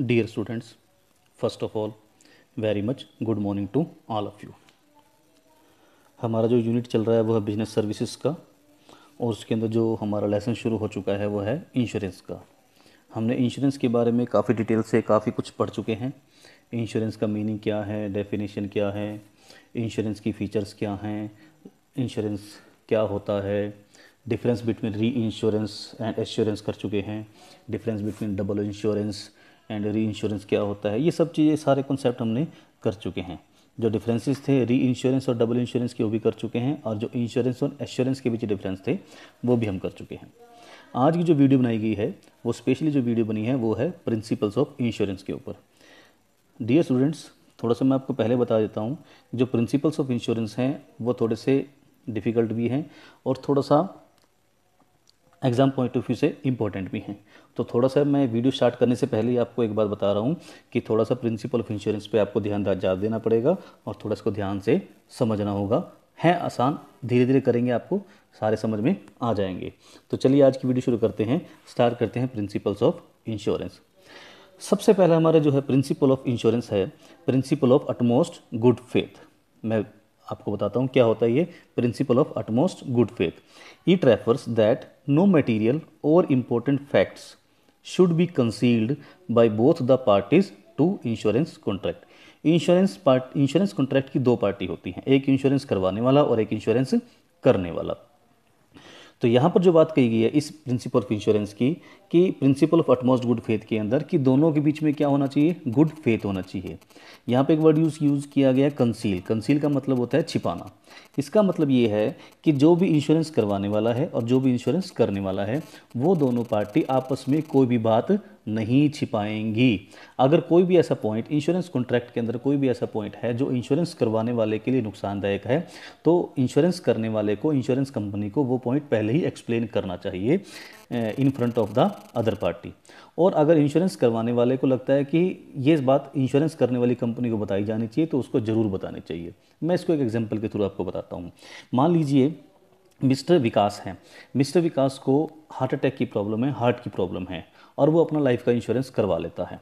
Dear students first of all very much good morning to all of you हमारा जो unit चल रहा है वह बिजनेस सर्विसेज का और उसके अंदर जो हमारा लेसन शुरू हो चुका है वह है इंश्योरेंस का हमने इंश्योरेंस के बारे में काफ़ी डिटेल से काफ़ी कुछ पढ़ चुके हैं इंश्योरेंस का मीनिंग क्या है डेफिनेशन क्या है इंश्योरेंस की फ़ीचर्स क्या हैं इंश्योरेंस क्या होता है difference between reinsurance and assurance कर चुके हैं difference between double insurance and reinsurance क्या होता है ये सब चीज़ें सारे कॉन्सेप्ट हमने कर चुके हैं जो डिफरेंसेस थे री इंश्योरेंस और डबल इंश्योरेंस के वो भी कर चुके हैं और जो इंश्योरेंस और एश्योरेंस के बीच डिफरेंस थे वो भी हम कर चुके हैं आज की जो वीडियो बनाई गई है वो स्पेशली जो वीडियो बनी है वो है प्रिंसिपल्स ऑफ इंश्योरेंस के ऊपर डियर स्टूडेंट्स थोड़ा सा मैं आपको पहले बता देता हूँ जो प्रिंसिपल्स ऑफ इंश्योरेंस हैं वो थोड़े से डिफ़िकल्ट भी हैं और थोड़ा सा एग्ज़ाम पॉइंट ऑफ व्यू से इंपॉर्टेंट भी हैं तो थोड़ा सा मैं वीडियो स्टार्ट करने से पहले ही आपको एक बात बता रहा हूँ कि थोड़ा सा प्रिंसिपल ऑफ इंश्योरेंस पे आपको ध्यान ज़्यादा देना पड़ेगा और थोड़ा इसको ध्यान से समझना होगा हैं आसान धीरे धीरे करेंगे आपको सारे समझ में आ जाएंगे तो चलिए आज की वीडियो शुरू करते हैं स्टार्ट करते हैं प्रिंसिपल्स ऑफ इंश्योरेंस सबसे पहला हमारा जो है प्रिंसिपल ऑफ इंश्योरेंस है principle of utmost good faith मैं आपको बताता हूँ क्या होता है ये principle of utmost good faith it refers that no material और important facts should be concealed by both the parties to insurance contract insurance part insurance contract की दो पार्टी होती हैं एक इंश्योरेंस करवाने वाला और एक इंश्योरेंस करने वाला तो यहाँ पर जो बात कही गई है इस प्रिंसिपल ऑफ इंश्योरेंस की कि principle of utmost good faith के अंदर कि दोनों के बीच में क्या होना चाहिए गुड फेथ होना चाहिए यहाँ पे एक वर्ड यूज़ यूज़ किया गया कंसील कंसील का मतलब होता है छिपाना इसका मतलब ये है कि जो भी इंश्योरेंस करवाने वाला है और जो भी इंश्योरेंस करने वाला है वो दोनों पार्टी आपस में कोई भी बात नहीं छिपाएंगी अगर कोई भी ऐसा पॉइंट इंश्योरेंस कॉन्ट्रैक्ट के अंदर कोई भी ऐसा पॉइंट है जो इंश्योरेंस करवाने वाले के लिए नुकसानदायक है तो इंश्योरेंस करने वाले को इंश्योरेंस कंपनी को वो पॉइंट पहले ही एक्सप्लेन करना चाहिए in front of the other party और अगर इंश्योरेंस करवाने वाले को लगता है कि ये बात इंश्योरेंस करने वाली कंपनी को बताई जानी चाहिए तो उसको ज़रूर बतानी चाहिए मैं इसको एक एग्जाम्पल के थ्रू आपको बताता हूँ मान लीजिए मिस्टर विकास हैं मिस्टर विकास को हार्ट अटैक की प्रॉब्लम है हार्ट की प्रॉब्लम है और वो अपना लाइफ का इंश्योरेंस करवा लेता है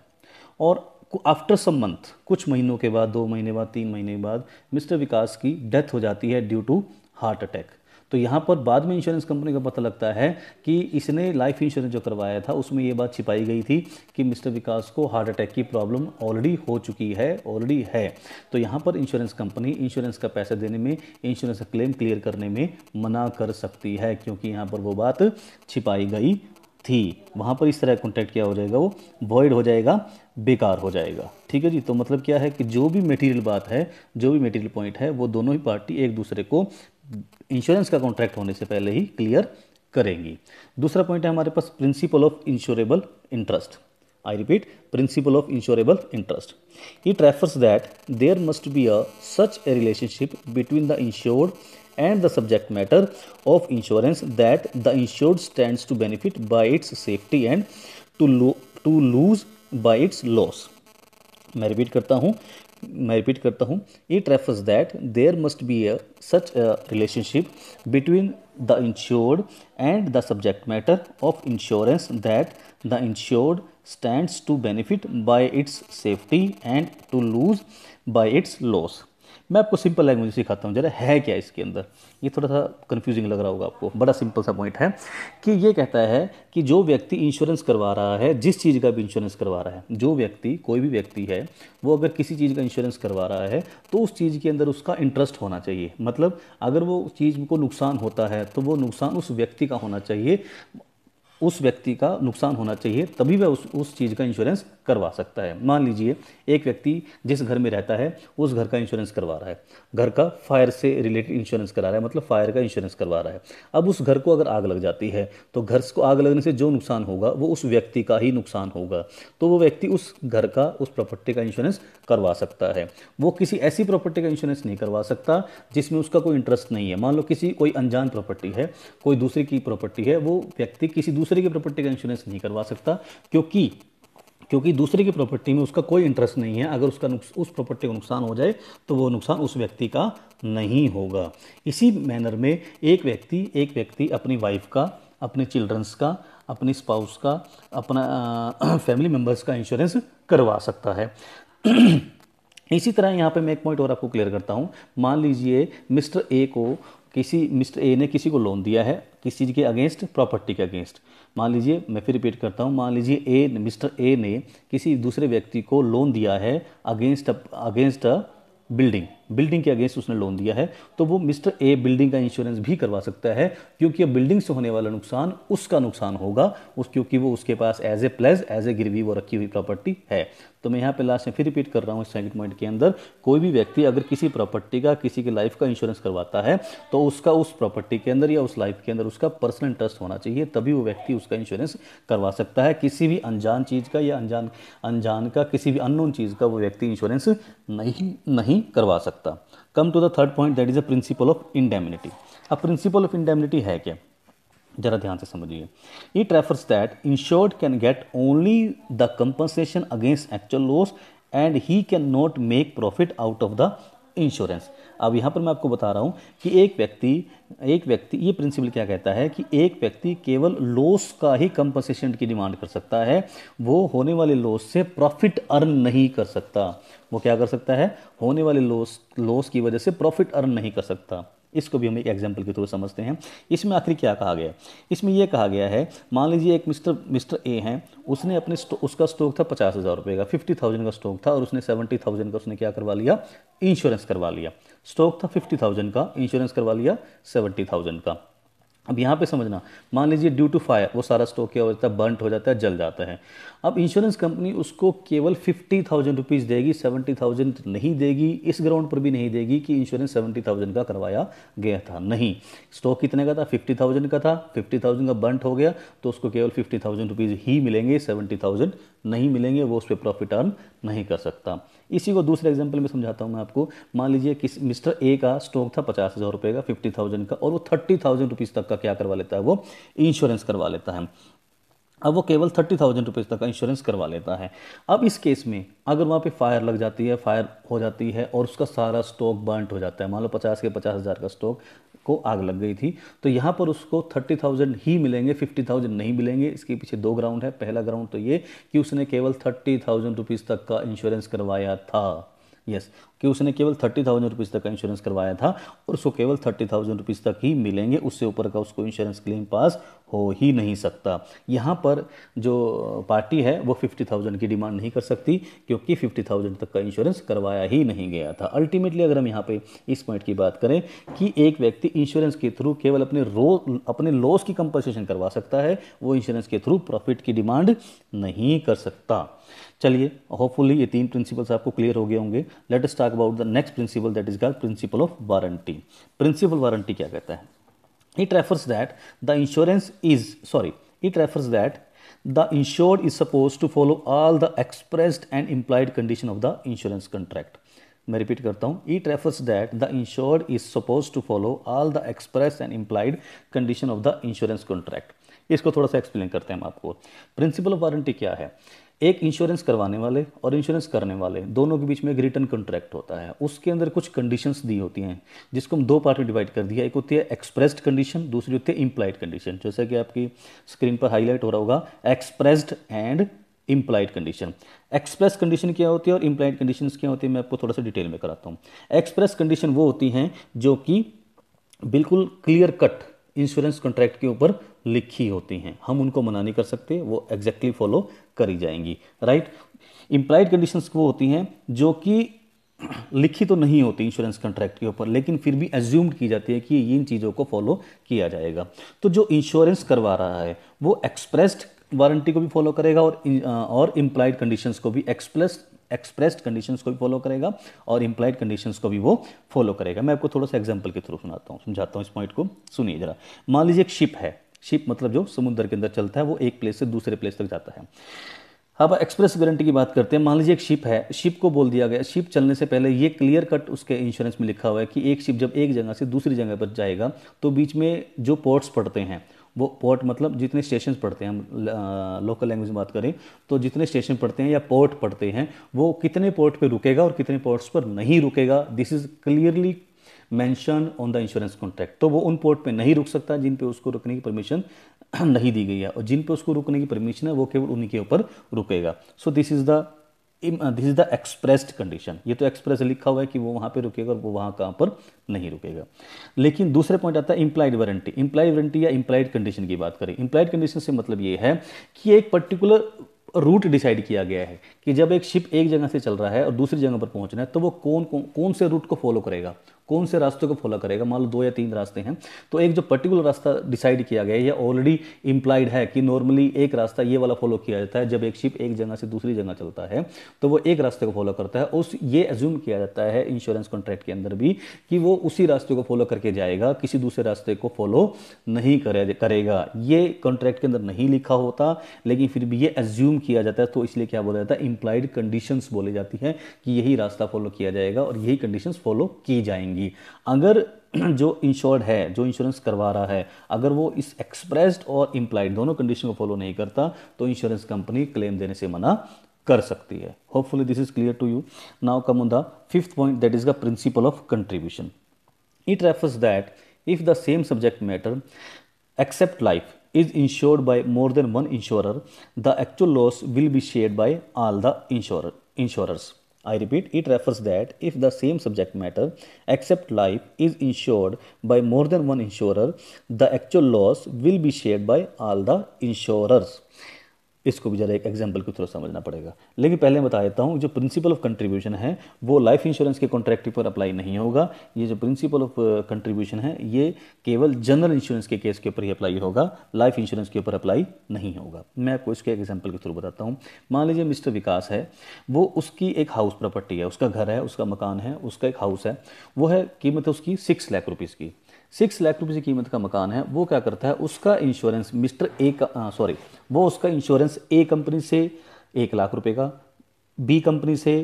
और आफ्टर सम मंथ कुछ महीनों के बाद दो महीने बाद तीन महीने बाद मिस्टर विकास की डेथ हो जाती है ड्यू टू हार्ट अटैक तो यहाँ पर बाद में इंश्योरेंस कंपनी का पता लगता है कि इसने लाइफ इंश्योरेंस जो करवाया था उसमें यह बात छिपाई गई थी कि मिस्टर विकास को हार्ट अटैक की प्रॉब्लम ऑलरेडी हो चुकी है ऑलरेडी है तो यहाँ पर इंश्योरेंस कंपनी इंश्योरेंस का पैसा देने में इंश्योरेंस का क्लेम क्लियर करने में मना कर सकती है क्योंकि यहाँ पर वो बात छिपाई गई थी वहाँ पर इस तरह कॉन्टैक्ट क्या हो जाएगा वो वॉइड हो जाएगा बेकार हो जाएगा ठीक है जी तो मतलब क्या है कि जो भी मेटीरियल बात है जो भी मेटीरियल पॉइंट है वो दोनों ही पार्टी एक दूसरे को इंश्योरेंस का कॉन्ट्रैक्ट होने से पहले ही क्लियर करेंगी दूसरा पॉइंट है हमारे पास principle of insurable interest I repeat principle of insurable interest it refers that there must be a such a relationship between the insured and the subject matter of insurance that the insured stands to benefit by its safety and to to lose by its loss मैं repeat करता हूँ मैं repeat करता हूँ it refers that there must be such relationship between the insured and the subject matter of insurance that the insured stands to benefit by its safety and to lose by its loss मैं आपको simple language सिखाता हूँ जरा है क्या इसके अंदर ये थोड़ा सा कन्फ्यूजिंग लग रहा होगा आपको बड़ा सिंपल सा पॉइंट है कि ये कहता है कि जो व्यक्ति इंश्योरेंस करवा रहा है जिस चीज़ का भी इंश्योरेंस करवा रहा है जो व्यक्ति कोई भी व्यक्ति है वो अगर किसी चीज़ का इंश्योरेंस करवा रहा है तो उस चीज़ के अंदर उसका इंटरेस्ट होना चाहिए मतलब अगर वो उस चीज़ को नुकसान होता है तो वो नुकसान उस व्यक्ति का होना चाहिए उस व्यक्ति का नुकसान होना चाहिए तभी वह उस उस चीज़ का इंश्योरेंस करवा सकता है मान लीजिए एक व्यक्ति जिस घर में रहता है उस घर का इंश्योरेंस करवा रहा है घर का फायर से रिलेटेड इंश्योरेंस करा रहा है मतलब फायर का इंश्योरेंस करवा रहा है अब उस घर को अगर आग लग जाती है तो घर को आग लगने से जो नुकसान होगा वो उस व्यक्ति का ही नुकसान होगा तो वो व्यक्ति उस घर का उस प्रॉपर्टी का इंश्योरेंस करवा सकता है वो किसी ऐसी प्रॉपर्टी का इंश्योरेंस नहीं करवा सकता जिसमें उसका कोई इंटरेस्ट नहीं है मान लो किसी कोई अनजान प्रॉपर्टी है कोई दूसरे की प्रॉपर्टी है वो व्यक्ति किसी दूसरे की प्रॉपर्टी का इंश्योरेंस नहीं करवा सकता क्योंकि क्योंकि दूसरे की प्रॉपर्टी में उसका कोई इंटरेस्ट नहीं है अगर उसका उस प्रॉपर्टी को नुकसान हो जाए तो वो नुकसान उस व्यक्ति का नहीं होगा इसी मैनर में एक व्यक्ति एक व्यक्ति अपनी वाइफ का अपने चिल्ड्रंस का अपनी स्पाउस का अपना फैमिली मेम्बर्स का इंश्योरेंस करवा सकता है इसी तरह यहाँ पे मैं एक पॉइंट और आपको क्लियर करता हूँ मान लीजिए मिस्टर ए को किसी मिस्टर ए ने किसी को लोन दिया है किसी के अगेंस्ट प्रॉपर्टी के अगेंस्ट मान लीजिए मैं फिर रिपीट करता हूँ मान लीजिए ए मिस्टर ए ने किसी दूसरे व्यक्ति को लोन दिया है against against a building building के अगेंस्ट उसने लोन दिया है तो वो मिस्टर ए बिल्डिंग का इंश्योरेंस भी करवा सकता है क्योंकि अब बिल्डिंग से होने वाला नुकसान उसका नुकसान होगा उस क्योंकि वो उसके पास as a pledge as a गिरवी वो रखी हुई प्रॉपर्टी है तो मैं यहाँ पे लास्ट में फिर रिपीट कर रहा हूँ इस सेकंड पॉइंट के अंदर कोई भी व्यक्ति अगर किसी प्रॉपर्टी का किसी की लाइफ का इंश्योरेंस करवाता है तो उसका उस प्रॉपर्टी के अंदर या उस लाइफ के अंदर उसका पर्सनल इंटरेस्ट होना चाहिए तभी वो व्यक्ति उसका इंश्योरेंस करवा सकता है किसी भी अनजान चीज़ का या अनजान अनजान का किसी भी अननोन चीज़ का वो व्यक्ति इंश्योरेंस नहीं नहीं करवा सकता सकता come to the third point that is a principle of indemnity अब प्रिंसिपल ऑफ इंडेमिनिटी है क्या जरा ध्यान से समझिए it refers that insured can get only the compensation against actual loss and he can not make profit out of the insurance अब यहाँ पर मैं आपको बता रहा हूँ कि एक व्यक्ति एक व्यक्ति ये प्रिंसिपल क्या कहता है कि एक व्यक्ति केवल लॉस का ही कंपनसेशन की डिमांड कर सकता है वो होने वाले लॉस से प्रॉफिट अर्न नहीं कर सकता वो क्या कर सकता है होने वाले लॉस लॉस की वजह से प्रॉफिट अर्न नहीं कर सकता इसको भी हम एक एग्जाम्पल के थ्रू समझते हैं इसमें आखिर क्या कहा गया इसमें यह कहा गया है मान लीजिए एक मिस्टर मिस्टर ए हैं उसने अपने स्टो, उसका स्टॉक था पचास हज़ार रुपये का फिफ्टी थाउजेंड का स्टॉक था और उसने सेवेंटी थाउजेंड का उसने क्या करवा लिया इंश्योरेंस करवा लिया स्टॉक था फिफ्टी थाउजेंड का इंश्योरेंस करवा लिया सेवेंटी थाउजेंड का अब यहाँ पे समझना मान लीजिए ड्यू टू फायर वो सारा स्टॉक क्या हो जाता है बर्नट हो जाता है जल जाता है अब इंश्योरेंस कंपनी उसको केवल फिफ्टी थाउजेंड रुपीज़ देगी सेवेंटी थाउजेंड नहीं देगी इस ग्राउंड पर भी नहीं देगी कि इंश्योरेंस सेवेंटी थाउजेंड का करवाया गया था नहीं स्टॉक कितने का था फिफ्टी थाउजेंड का था फिफ्टी थाउजेंड का बर्नट हो गया तो उसको केवल फिफ्टी थाउजेंड रुपीज़ ही मिलेंगे सेवेंटी थाउजेंड नहीं मिलेंगे वो उस पर प्रॉफिट अर्न नहीं कर सकता इसी को दूसरे एग्जाम्पल में समझाता हूँ मैं आपको मान लीजिए किस मिस्टर ए का स्टॉक था पचास हज़ार रुपये का फिफ्टी थाउजेंड का और वो थर्टी थाउजेंड रुपीज़ तक का क्या करवा लेता है वो इंश्योरेंस करवा लेता है अब वो केवल थर्टी थाउजेंड रुपीज़ तक का इंश्योरेंस करवा लेता है अब इस केस में अगर वहाँ पे फायर लग जाती है फायर हो जाती है और उसका सारा स्टॉक बर्नट हो जाता है मान लो पचास के पचास हज़ार का स्टॉक को आग लग गई थी तो यहाँ पर उसको थर्टी थाउजेंड ही मिलेंगे फिफ्टी थाउजेंड नहीं मिलेंगे इसके पीछे दो ग्राउंड है पहला ग्राउंड तो ये कि उसने केवल थर्टी थाउजेंड रुपीज़ तक का इंश्योरेंस करवाया था यस yes, कि उसने केवल थर्टी थाउजेंड रुपीज़ तक का इंश्योरेंस करवाया था और उसको केवल थर्टी थाउजेंड रुपीज़ तक ही मिलेंगे उससे ऊपर का उसको इंश्योरेंस क्लेम पास हो ही नहीं सकता यहाँ पर जो पार्टी है वो फिफ्टी थाउजेंड की डिमांड नहीं कर सकती क्योंकि फिफ्टी थाउजेंड तक का इंश्योरेंस करवाया ही नहीं गया था अल्टीमेटली अगर हम यहाँ पे इस पॉइंट की बात करें कि एक व्यक्ति इंश्योरेंस के थ्रू केवल अपने रो अपने लॉस की कंपनसेशन करवा सकता है वो इंश्योरेंस के थ्रू प्रॉफिट की डिमांड नहीं कर सकता चलिए होपफुली ये तीन प्रिंसिपल्स आपको क्लियर हो गए होंगे let us talk about the next principle that is called principle of warranty principle warranty क्या कहता है it refers that the insurance is sorry it refers that the insured is supposed to follow all the expressed and implied condition of the insurance contract मैं repeat करता हूँ it refers that the insured is suppose to follow all the express and implied condition of the insurance contract इसको थोड़ा सा explain करते हैं हम आपको प्रिंसिपल ऑफ वारंटी क्या है एक इंश्योरेंस करवाने वाले और इंश्योरेंस करने वाले दोनों के बीच में एक रिटर्न कॉन्ट्रैक्ट होता है उसके अंदर कुछ कंडीशंस दी होती हैं जिसको हम दो पार्ट में डिवाइड कर दिया एक होती है एक्सप्रेस्ड कंडीशन दूसरी होती है इम्प्लाइड कंडीशन जैसे कि आपकी स्क्रीन पर हाईलाइट हो रहा होगा expressed and implied condition express condition क्या होती है और इम्प्लाइड कंडीशन क्या होती है मैं आपको थोड़ा सा डिटेल में कराता हूँ एक्सप्रेस कंडीशन वो होती हैं जो कि बिल्कुल क्लियर कट इंश्योरेंस कॉन्ट्रैक्ट के ऊपर लिखी होती हैं हम उनको मना नहीं कर सकते वो एग्जैक्टली फॉलो करी जाएंगी राइट इम्प्लाइड कंडीशंस वो होती हैं जो कि लिखी तो नहीं होती इंश्योरेंस कॉन्ट्रैक्ट के ऊपर लेकिन फिर भी एज्यूम्ड की जाती है कि इन चीज़ों को फॉलो किया जाएगा तो जो इंश्योरेंस करवा रहा है वो एक्सप्रेस्ड वारंटी को भी फॉलो करेगा और और इम्प्लाइड कंडीशंस को भी एक्सप्रेस एक्सप्रेस्ड कंडीशन को भी फॉलो करेगा और इंप्लाइड कंडीशन को भी वो फॉलो करेगा मैं आपको थोड़ा सा एग्जाम्पल के थ्रू सुनाता हूँ समझाता हूँ इस पॉइंट को सुनिए जरा मान लीजिए एक शिप है शिप मतलब जो समुद्र के अंदर चलता है वो एक प्लेस से दूसरे प्लेस तक जाता है अब एक्सप्रेस गारंटी की बात करते हैं मान लीजिए एक शिप है शिप को बोल दिया गया शिप चलने से पहले ये क्लियर कट उसके इंश्योरेंस में लिखा हुआ है कि एक शिप जब एक जगह से दूसरी जगह पर जाएगा तो बीच में जो पोर्ट्स पड़ते हैं वो पोर्ट मतलब जितने स्टेशन पढ़ते हैं हम लोकल लैंग्वेज में बात करें तो जितने स्टेशन पढ़ते हैं या पोर्ट पढ़ते हैं वो कितने पोर्ट पर रुकेगा और कितने पोर्ट्स पर नहीं रुकेगा this is clearly mention on the insurance contract तो वो उन पोर्ट पे नहीं रुक सकता जिन पे उसको रुकने की परमिशन नहीं दी गई है और जिन पे उसको रुकने की परमिशन है वो केवल उन्हीं के ऊपर रुकेगा so this is the this is the expressed condition ये तो एक्सप्रेस लिखा हुआ है कि वो वहां पे रुकेगा और वो वहां कहां पर नहीं रुकेगा लेकिन दूसरे पॉइंट आता है इंप्लाइड वारंटी इंप्लाइड वारंटी या इंप्लाइड कंडीशन की बात करें इंप्लाइड कंडीशन से मतलब ये है कि एक पर्टिकुलर रूट डिसाइड किया गया है कि जब एक शिप एक जगह से चल रहा है और दूसरी जगह पर पहुंचना है तो वो कौन कौन से रूट को फॉलो करेगा कौन से रास्ते को फॉलो करेगा मान लो दो या तीन रास्ते हैं तो एक जो पर्टिकुलर रास्ता डिसाइड किया गया है या ऑलरेडी इंप्लाइड है कि नॉर्मली एक रास्ता ये वाला फॉलो किया जाता है जब एक शिप एक जगह से दूसरी जगह चलता है तो वो एक रास्ते को फॉलो करता है उस ये एज्यूम किया जाता है इंश्योरेंस कॉन्ट्रैक्ट के अंदर भी कि वो उसी रास्ते को फॉलो करके जाएगा किसी दूसरे रास्ते को फॉलो नहीं करेगा ये कॉन्ट्रैक्ट के अंदर नहीं लिखा होता लेकिन फिर भी ये एज्यूम किया जाता है तो इसलिए क्या बोला जाता है इंप्लाइड कंडीशंस बोली जाती हैं कि यही रास्ता फॉलो किया जाएगा और यही कंडीशंस फॉलो की जाएंगी अगर जो इंश्योर्ड है जो इंश्योरेंस करवा रहा है अगर वो इस एक्सप्रेस्ड और इम्प्लाइड दोनों कंडीशन को फॉलो नहीं करता तो इंश्योरेंस कंपनी क्लेम देने से मना कर सकती है hopefully this is clear to you now come on the fifth point that is the principle of contribution it refers that if the same subject matter except life is insured by more than one insurer, the actual loss will be shared by all the insurer, insurers. I repeat, it refers that if the same subject matter, except life, is insured by more than one insurer, the actual loss will be shared by all the insurers. इसको भी ज़रा एक example के throw समझना पड़ेगा लेकिन पहले बता देता हूँ जो प्रिंसिपल ऑफ कंट्रीब्यूशन है वो लाइफ इंश्योरेंस के कॉन्ट्रैक्ट पर अप्लाई नहीं होगा ये जो प्रिंसिपल ऑफ कंट्रीब्यूशन है ये केवल जनरल इंश्योरेंस के केस के ऊपर ही अप्लाई होगा लाइफ इंश्योरेंस के ऊपर अप्लाई नहीं होगा मैं आपको इसके एग्जाम्पल के थ्रू बताता हूँ मान लीजिए मिस्टर विकास है वो उसकी एक हाउस प्रॉपर्टी है उसका घर है उसका मकान है उसका एक हाउस है वो है कीमत उसकी सिक्स लाख रुपीज़ की सिक्स लाख रुपये की कीमत का मकान है वो क्या करता है उसका इंश्योरेंस मिस्टर ए का सॉरी वो उसका इंश्योरेंस ए कंपनी से एक लाख रुपये का बी कंपनी से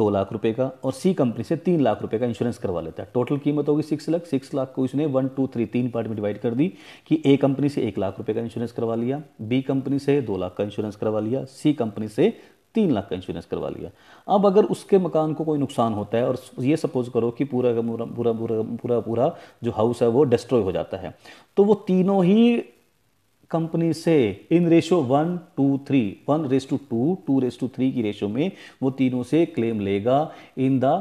दो लाख रुपए का और सी कंपनी से तीन लाख रुपए का इंश्योरेंस करवा लेता है टोटल कीमत होगी सिक्स लाख सिक्स लाख को इसने वन टू थ्री तीन पार्ट में डिवाइड कर दी कि ए कंपनी से एक लाख रुपए का इंश्योरेंस करवा लिया बी कंपनी से दो लाख का इंश्योरेंस करवा लिया सी कंपनी से तीन लाख का इंश्योरेंस करवा लिया अब अगर उसके मकान को कोई नुकसान होता है और ये सपोज करो कि पूरा का पूरा पूरा पूरा पूरा पूरा जो हाउस है वो डिस्ट्रॉय हो जाता है तो वो तीनों ही कंपनी से in ratio one two three one is to two two is to three की रेशो में वो तीनों से क्लेम लेगा इन द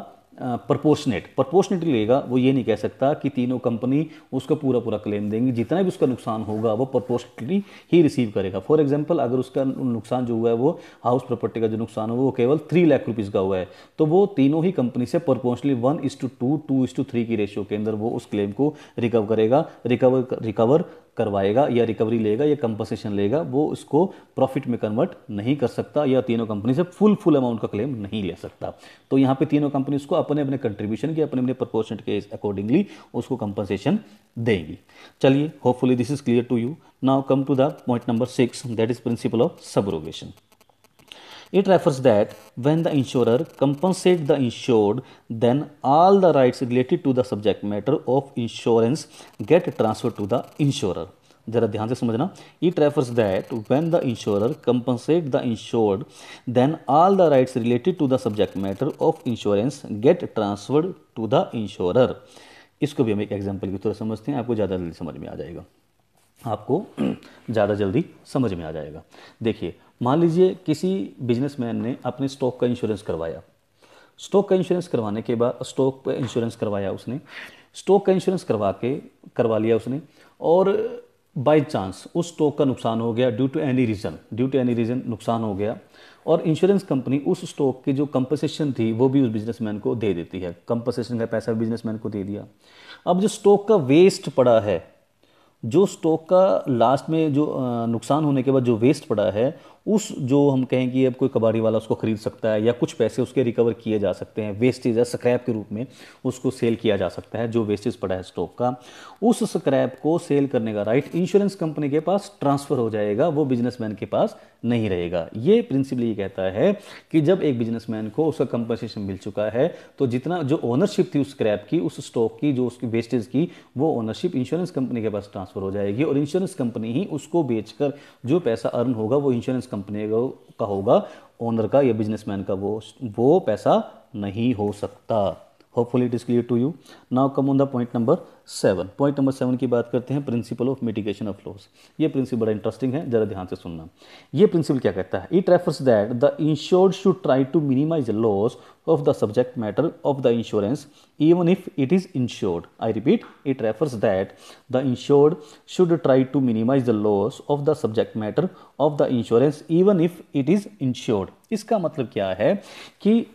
प्रपोर्शनेट प्रपोर्शनेट लेगा वो ये नहीं कह सकता कि तीनों कंपनी उसका पूरा पूरा क्लेम देंगी जितना भी उसका नुकसान होगा वो प्रपोर्शनेटली ही रिसीव करेगा फॉर एग्जांपल अगर उसका नुकसान जो हुआ है वो हाउस प्रॉपर्टी का जो नुकसान हुआ वो केवल थ्री लाख रुपीज़ का हुआ है तो वो तीनों ही कंपनी से proportionally one is to two two is to three की रेशियो के अंदर वो उस क्लेम को रिकवर करेगा रिकवर रिकवर करवाएगा या रिकवरी लेगा या कंपनसेशन लेगा वो उसको प्रॉफिट में कन्वर्ट नहीं कर सकता या तीनों कंपनी से फुल फुल अमाउंट का क्लेम नहीं ले सकता तो यहाँ पे तीनों कंपनी उसको अपने अपने कंट्रीब्यूशन के अपने अपने प्रपोर्शन के अकॉर्डिंगली उसको कंपनसेशन देंगी चलिए hopefully this is clear to you now come to the point number six that is principle of subrogation It refers that when the insurer compensates the insured, then all the rights related to the subject matter of insurance get transferred to the insurer. जरा ध्यान से समझना it refers that when the insurer compensate the insured then all the rights related to the subject matter of insurance get transferred to the insurer इसको भी हम एक example की तरह समझते हैं आपको ज़्यादा जल्दी समझ में आ जाएगा आपको ज़्यादा जल्दी समझ में आ जाएगा देखिए मान लीजिए किसी बिजनेसमैन ने अपने स्टॉक का इंश्योरेंस करवाया स्टॉक का इंश्योरेंस करवाने के बाद स्टॉक का इंश्योरेंस करवाया उसने स्टॉक का इंश्योरेंस करवा के करवा लिया उसने और बाई चांस उस स्टॉक का नुकसान हो गया due to any reason due to any reason नुकसान हो गया और इंश्योरेंस कंपनी उस स्टॉक की जो कंपनसेशन थी वो भी उस बिजनेसमैन को दे देती है कंपनसेशन का पैसा बिजनेसमैन को दे दिया अब जो स्टॉक का वेस्ट पड़ा है जो स्टॉक का लास्ट में जो नुकसान होने के बाद जो वेस्ट पड़ा है उस जो हम कहें कि अब कोई कबाड़ी वाला उसको खरीद सकता है या कुछ पैसे उसके रिकवर किए जा सकते हैं वेस्टेज या स्क्रैप के रूप में उसको सेल किया जा सकता है जो वेस्टेज पड़ा है स्टॉक का उस स्क्रैप को सेल करने का राइट इंश्योरेंस कंपनी के पास ट्रांसफ़र हो जाएगा वो बिजनेसमैन के पास नहीं रहेगा ये प्रिंसिपल ये कहता है कि जब एक बिजनेसमैन को उसका कंपनसेशन मिल चुका है तो जितना जो ओनरशिप थी उस स्क्रैप की उस स्टॉक की जो उसकी वेस्टेज की वो ओनरशिप इंश्योरेंस कंपनी के पास ट्रांसफ़र हो जाएगी और इंश्योरेंस कंपनी ही उसको बेचकर जो पैसा अर्न होगा वो इंश्योरेंस कंपनी का होगा ओनर का या बिजनेसमैन का वो वो पैसा नहीं हो सकता hopeful it is clear to you now come on the point number seven point number seven की बात करते हैं principle of mitigation of loss ये प्रिंसिपल बड़ा इंटरेस्टिंग है जरा ध्यान से सुनना ये प्रिंसिपल क्या कहता है it refers that the insured should try to minimise loss of the subject matter of the insurance even if it is insured I repeat it refers that the insured should try to minimise the loss of the subject matter of the insurance even if it is insured इसका मतलब क्या है कि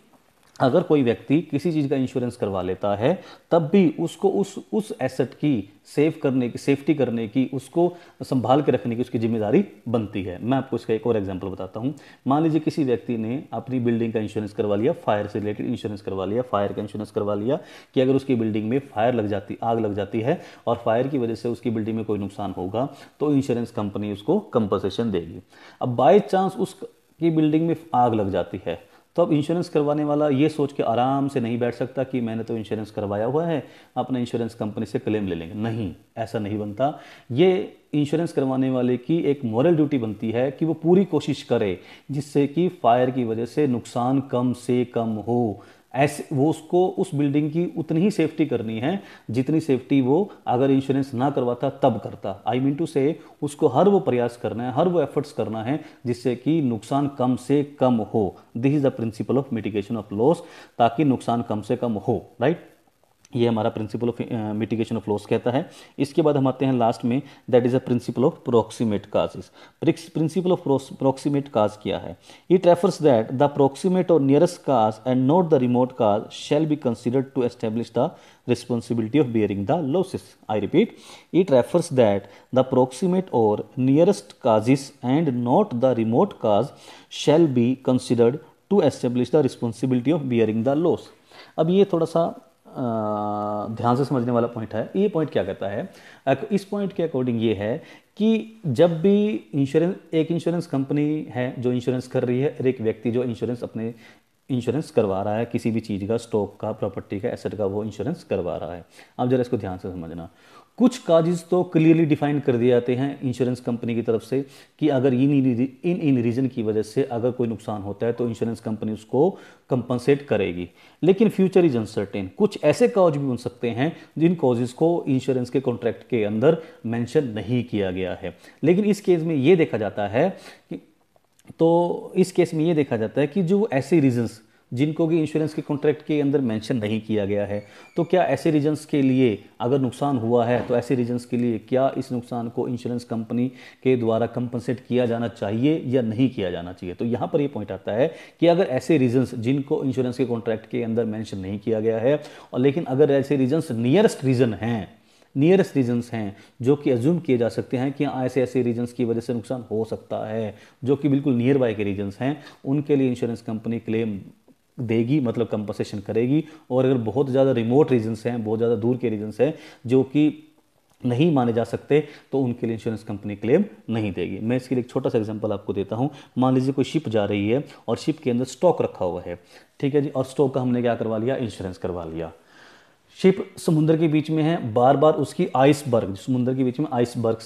अगर कोई व्यक्ति किसी चीज़ का इंश्योरेंस करवा लेता है तब भी उसको उस उस एसेट की सेफ करने की सेफ्टी करने की उसको संभाल के रखने की उसकी जिम्मेदारी बनती है मैं आपको इसका एक और एग्जांपल बताता हूँ मान लीजिए किसी व्यक्ति ने अपनी बिल्डिंग का इंश्योरेंस करवा लिया फायर से रिलेटेड इंश्योरेंस करवा लिया फायर का इंश्योरेंस करवा लिया कि अगर उसकी बिल्डिंग में फायर लग जाती आग लग जाती है और फायर की वजह से उसकी बिल्डिंग में कोई नुकसान होगा तो इंश्योरेंस कंपनी उसको कंपनसेशन देगी अब बाई चांस उसकी बिल्डिंग में आग लग जाती है तो अब इंश्योरेंस करवाने वाला ये सोच के आराम से नहीं बैठ सकता कि मैंने तो इंश्योरेंस करवाया हुआ है अपने इंश्योरेंस कंपनी से क्लेम ले लेंगे नहीं ऐसा नहीं बनता ये इंश्योरेंस करवाने वाले की एक मॉरल ड्यूटी बनती है कि वो पूरी कोशिश करे जिससे कि फायर की वजह से नुकसान कम से कम हो ऐसे वो उसको उस बिल्डिंग की उतनी ही सेफ्टी करनी है जितनी सेफ्टी वो अगर इंश्योरेंस ना करवाता तब करता आई मीन टू से उसको हर वो प्रयास करना है हर वो एफर्ट्स करना है जिससे कि नुकसान कम से कम हो this is the principle of mitigation of loss ताकि नुकसान कम से कम हो राइट ये हमारा principle of mitigation of loss कहता है इसके बाद हम आते हैं लास्ट में that is a principle of proximate causes principle of proximate cause क्या है it refers that the proximate और nearest cause and not the remote cause shall be considered to establish the responsibility of bearing the losses I repeat it refers that the proximate और nearest causes and not the remote cause shall be considered to establish the responsibility of bearing the loss अब ये थोड़ा सा ध्यान से समझने वाला point है ये पॉइंट क्या कहता है इस पॉइंट के अकॉर्डिंग ये है कि जब भी इंश्योरेंस एक इंश्योरेंस कंपनी है जो इंश्योरेंस कर रही है और एक व्यक्ति जो इंश्योरेंस अपने इंश्योरेंस करवा रहा है किसी भी चीज़ का स्टॉक का प्रॉपर्टी का एसेट का वो इंश्योरेंस करवा रहा है आप जरा इसको ध्यान से समझना कुछ काजेज तो क्लियरली डिफाइन कर दिए जाते हैं इंश्योरेंस कंपनी की तरफ से कि अगर इन इन इन रीज़न की वजह से अगर कोई नुकसान होता है तो इंश्योरेंस कंपनी उसको कंपनसेट करेगी लेकिन फ्यूचर इज अनसर्टेन कुछ ऐसे काज भी बन सकते हैं जिन कॉजेज को इंश्योरेंस के कॉन्ट्रैक्ट के अंदर मैंशन नहीं किया गया है लेकिन इस केस में ये देखा जाता है कि तो इस केस में ये देखा जाता है कि जो ऐसे रीजन्स जिनको कि इंश्योरेंस के कॉन्ट्रैक्ट के अंदर मेंशन नहीं किया गया है तो क्या ऐसे रीजन्स के लिए अगर नुकसान हुआ है तो ऐसे रीजन्स के लिए क्या इस नुकसान को इंश्योरेंस कंपनी के द्वारा कंपनसेट किया जाना चाहिए या नहीं किया जाना चाहिए तो यहाँ पर यह पॉइंट आता है कि अगर ऐसे रीजन्स जिनको इंश्योरेंस के कॉन्ट्रैक्ट के अंदर मैंशन नहीं किया गया है और लेकिन अगर ऐसे रीजन्स नियरेस्ट रीजन हैं नियरेस्ट रीजन्स हैं जो कि एज्यूम किए जा सकते हैं कि हाँ, ऐसे ऐसे रीजन्स की वजह से नुकसान हो सकता है जो कि बिल्कुल नियर बाय के रीजन्स हैं उनके लिए इंश्योरेंस कंपनी क्लेम देगी मतलब कंपनसेशन करेगी और अगर बहुत ज़्यादा रिमोट रीजन्स हैं बहुत ज़्यादा दूर के रीजन्स हैं जो कि नहीं माने जा सकते तो उनके लिए इंश्योरेंस कंपनी क्लेम नहीं देगी मैं इसके लिए एक छोटा सा एग्जांपल आपको देता हूँ मान लीजिए कोई शिप जा रही है और शिप के अंदर स्टॉक रखा हुआ है ठीक है जी और स्टॉक का हमने क्या करवा लिया इंश्योरेंस करवा लिया शिप समुद्र के बीच में है बार बार उसकी आइसबर्ग समुद्र के बीच में आइसबर्ग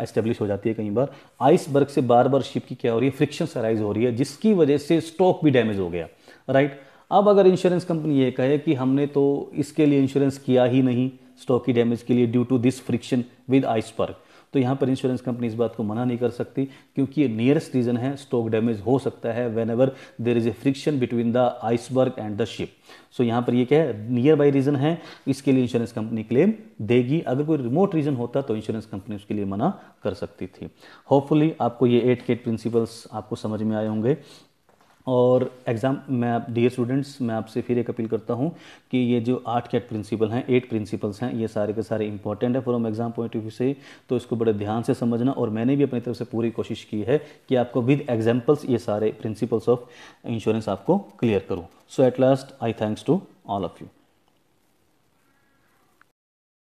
एस्टेब्लिश हो जाती है कई बार आइसबर्ग से बार बार शिप की क्या हो रही है फ्रिक्शन अराइज हो रही है जिसकी वजह से स्टॉक भी डैमेज हो गया राइट अब अगर इंश्योरेंस कंपनी ये कहे कि हमने तो इसके लिए इंश्योरेंस किया ही नहीं स्टॉक की डैमेज के लिए due to this friction with iceberg तो यहाँ पर इंश्योरेंस कंपनी इस बात को मना नहीं कर सकती क्योंकि ये नियरेस्ट रीजन है स्टॉक डैमेज हो सकता है whenever there is a friction between the iceberg and the ship so यहाँ पर ये क्या है नियर बाई रीजन है इसके लिए इंश्योरेंस कंपनी क्लेम देगी अगर कोई रिमोट रीजन होता तो इंश्योरेंस कंपनी उसके लिए मना कर सकती थी होपफुली आपको ये एट केट प्रिंसिपल्स आपको समझ में आए होंगे और एग्ज़ाम मैं आप डियर स्टूडेंट्स मैं आपसे फिर एक अपील करता हूँ कि ये जो आठ कैट प्रिंसिपल हैं एट प्रिंसिपल्स हैं ये सारे के सारे इंपॉर्टेंट है from exam point of view से तो इसको बड़े ध्यान से समझना और मैंने भी अपनी तरफ से पूरी कोशिश की है कि आपको विद एग्जाम्पल्स ये सारे प्रिंसिपल्स ऑफ इंश्योरेंस आपको क्लियर करूँ so at last I thanks to all of you